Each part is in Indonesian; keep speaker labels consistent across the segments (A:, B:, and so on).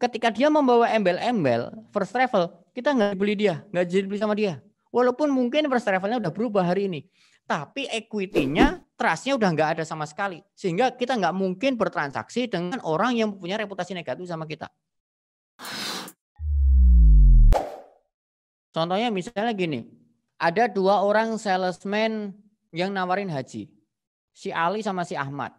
A: ketika dia membawa embel-embel first travel, kita nggak beli dia, nggak jadi beli sama dia. Walaupun mungkin first travelnya udah berubah hari ini, tapi equity-nya, trust-nya udah nggak ada sama sekali. Sehingga kita nggak mungkin bertransaksi dengan orang yang punya reputasi negatif sama kita. Contohnya misalnya gini, ada dua orang salesman yang nawarin haji. Si Ali sama si Ahmad.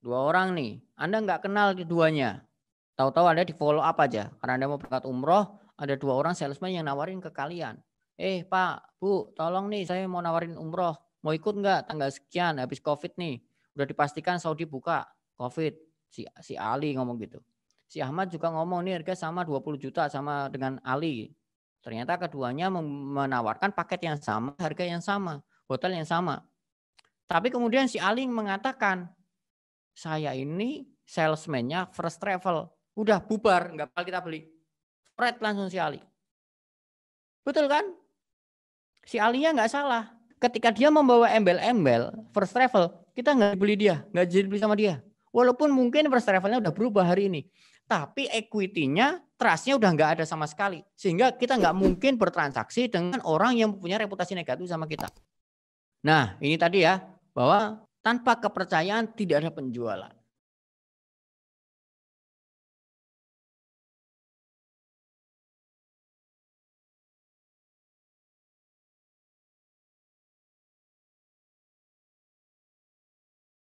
A: Dua orang nih, Anda nggak kenal keduanya. Tahu-tahu Anda di follow up aja. Karena Anda mau berangkat umroh, ada dua orang salesman yang nawarin ke kalian. Eh Pak, Bu, tolong nih saya mau nawarin umroh. Mau ikut nggak tanggal sekian habis COVID nih? Udah dipastikan Saudi buka COVID. Si, si Ali ngomong gitu. Si Ahmad juga ngomong nih harga sama 20 juta sama dengan Ali. Ternyata keduanya menawarkan paket yang sama, harga yang sama, hotel yang sama. Tapi kemudian si Ali mengatakan, saya ini salesman first travel udah bubar, nggak bakal kita beli. Spread langsung si Ali. Betul kan? Si Alinya nggak salah. Ketika dia membawa embel-embel first travel, kita nggak beli dia, nggak jadi beli sama dia. Walaupun mungkin first travelnya udah berubah hari ini, tapi equity-nya, trust-nya udah nggak ada sama sekali. Sehingga kita nggak mungkin bertransaksi dengan orang yang punya reputasi negatif sama kita. Nah, ini tadi ya, bahwa tanpa kepercayaan tidak ada penjualan.